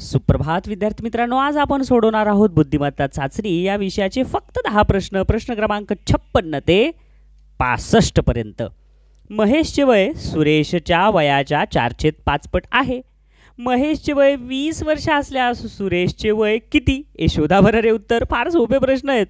सुप्रभात विद्यार्थी मित्रांनो आज आपण सोडवणार आहोत बुद्धिमत्ता चाचणी या विषयाचे फक्त दहा प्रश्न प्रश्न क्रमांक छप्पन्न ते पर्यंत महेशचे वय सुरेशच्या वयाच्या चारशे पाचपट आहे महेशचे वय वीस वर्ष असल्यास सुरेशचे वय किती शोधा बरं रे उत्तर फार सोपे प्रश्न आहेत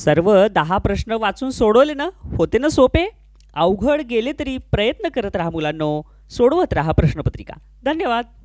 सर्व दहा प्रश्न वाचून सोडवले ना होते ना सोपे अवघड गेले तरी प्रयत्न करत राहा मुलांनो सोडवत राहा प्रश्नपत्रिका धन्यवाद